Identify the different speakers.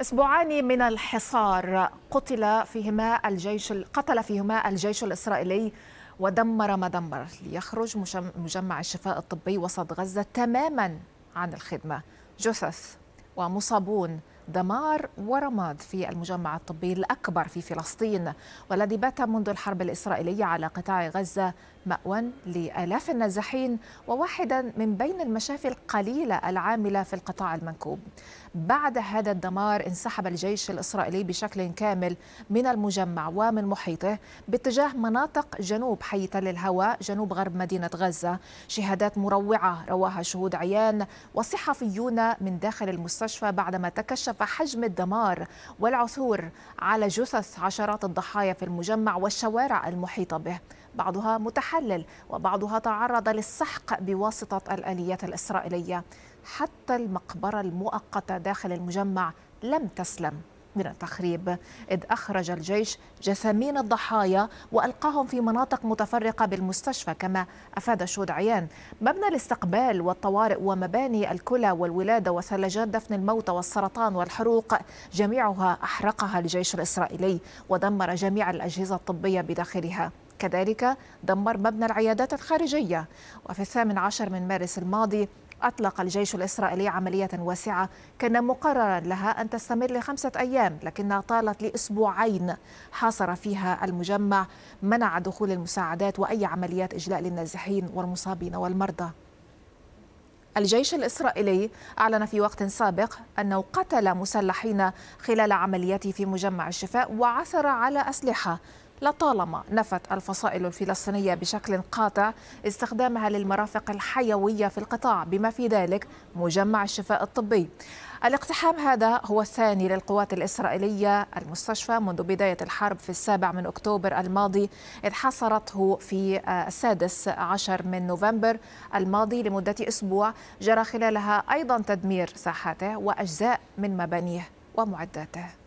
Speaker 1: أسبوعان من الحصار قتل فيهما الجيش قتل فيهما الجيش الإسرائيلي ودمر ما دمر ليخرج مجمع الشفاء الطبي وسط غزة تماما عن الخدمة جثث ومصابون دمار ورماد في المجمع الطبي الأكبر في فلسطين والذي بات منذ الحرب الإسرائيلية على قطاع غزة مأوى لآلاف النازحين وواحدا من بين المشافي القليلة العاملة في القطاع المنكوب بعد هذا الدمار انسحب الجيش الإسرائيلي بشكل كامل من المجمع ومن محيطه باتجاه مناطق جنوب حي تل الهوى جنوب غرب مدينة غزة شهادات مروعة رواها شهود عيان وصحفيون من داخل المستشفى بعدما تكشف حجم الدمار والعثور على جثث عشرات الضحايا في المجمع والشوارع المحيطة به بعضها متحرك تحلل وبعضها تعرض للسحق بواسطة الآليات الإسرائيلية حتى المقبرة المؤقتة داخل المجمع لم تسلم من التخريب إذ أخرج الجيش جثامين الضحايا وألقاهم في مناطق متفرقة بالمستشفى كما أفاد شود عيان مبنى الاستقبال والطوارئ ومباني الكلى والولادة وثلاجات دفن الموتى والسرطان والحروق جميعها أحرقها الجيش الإسرائيلي ودمر جميع الأجهزة الطبية بداخلها كذلك دمر مبنى العيادات الخارجية وفي الثامن عشر من مارس الماضي أطلق الجيش الإسرائيلي عملية واسعة كان مقررا لها أن تستمر لخمسة أيام لكنها طالت لأسبوعين حاصر فيها المجمع منع دخول المساعدات وأي عمليات إجلاء للنازحين والمصابين والمرضى الجيش الإسرائيلي أعلن في وقت سابق أنه قتل مسلحين خلال عملياته في مجمع الشفاء وعثر على أسلحة لطالما نفت الفصائل الفلسطينية بشكل قاطع استخدامها للمرافق الحيوية في القطاع بما في ذلك مجمع الشفاء الطبي الاقتحام هذا هو الثاني للقوات الإسرائيلية المستشفى منذ بداية الحرب في السابع من أكتوبر الماضي إذ حصرته في آه، السادس عشر من نوفمبر الماضي لمدة أسبوع جرى خلالها أيضا تدمير ساحاته وأجزاء من مبانيه ومعداته